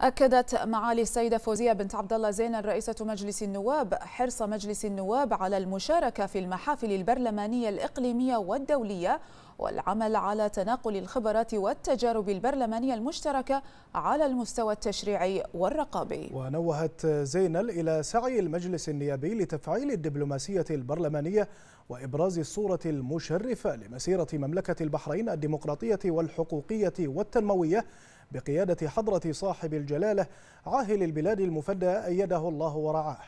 أكدت معالي السيدة فوزية بنت عبد الله زين رئيسة مجلس النواب حرص مجلس النواب على المشاركة في المحافل البرلمانية الإقليمية والدولية والعمل على تناقل الخبرات والتجارب البرلمانية المشتركة على المستوى التشريعي والرقابي ونوهت زينل إلى سعي المجلس النيابي لتفعيل الدبلوماسية البرلمانية وإبراز الصورة المشرفة لمسيرة مملكة البحرين الديمقراطية والحقوقية والتنموية بقيادة حضرة صاحب الجلالة عاهل البلاد المفدى أيده الله ورعاه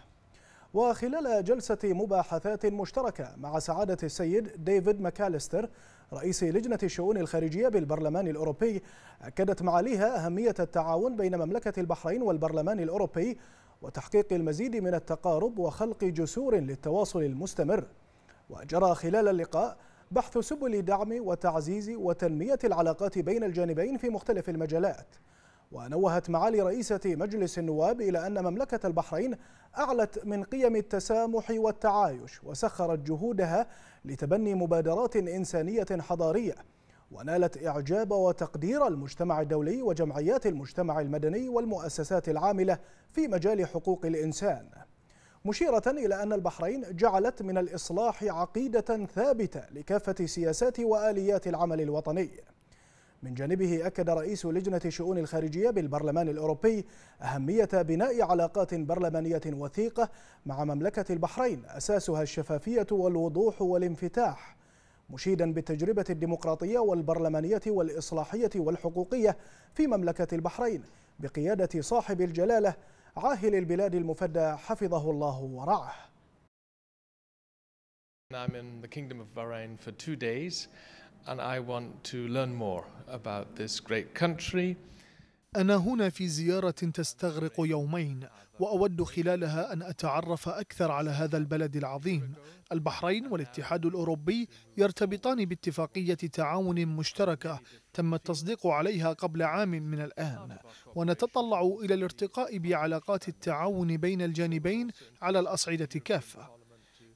وخلال جلسة مباحثات مشتركة مع سعادة السيد ديفيد ماكاليستر رئيس لجنة الشؤون الخارجية بالبرلمان الأوروبي أكدت معاليها أهمية التعاون بين مملكة البحرين والبرلمان الأوروبي وتحقيق المزيد من التقارب وخلق جسور للتواصل المستمر وجرى خلال اللقاء بحث سبل دعم وتعزيز وتنمية العلاقات بين الجانبين في مختلف المجالات ونوهت معالي رئيسة مجلس النواب إلى أن مملكة البحرين أعلت من قيم التسامح والتعايش وسخرت جهودها لتبني مبادرات إنسانية حضارية ونالت إعجاب وتقدير المجتمع الدولي وجمعيات المجتمع المدني والمؤسسات العاملة في مجال حقوق الإنسان مشيرة إلى أن البحرين جعلت من الإصلاح عقيدة ثابتة لكافة سياسات وآليات العمل الوطني من جانبه أكد رئيس لجنة شؤون الخارجية بالبرلمان الأوروبي أهمية بناء علاقات برلمانية وثيقة مع مملكة البحرين أساسها الشفافية والوضوح والانفتاح مشيدا بالتجربة الديمقراطية والبرلمانية والإصلاحية والحقوقية في مملكة البحرين بقيادة صاحب الجلالة عاهل البلاد المفدى حفظه الله ورعاه I'm in the Kingdom of Bahrain for two days and I want to learn more about this great country أنا هنا في زيارة تستغرق يومين وأود خلالها أن أتعرف أكثر على هذا البلد العظيم البحرين والاتحاد الأوروبي يرتبطان باتفاقية تعاون مشتركة تم التصديق عليها قبل عام من الآن ونتطلع إلى الارتقاء بعلاقات التعاون بين الجانبين على الأصعدة كافة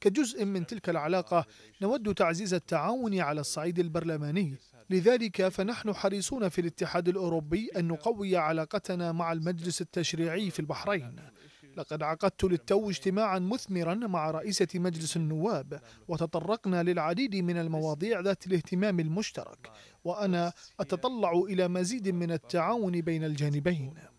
كجزء من تلك العلاقة نود تعزيز التعاون على الصعيد البرلماني لذلك فنحن حريصون في الاتحاد الأوروبي أن نقوي علاقتنا مع المجلس التشريعي في البحرين لقد عقدت للتو اجتماعا مثمرا مع رئيسة مجلس النواب وتطرقنا للعديد من المواضيع ذات الاهتمام المشترك وأنا أتطلع إلى مزيد من التعاون بين الجانبين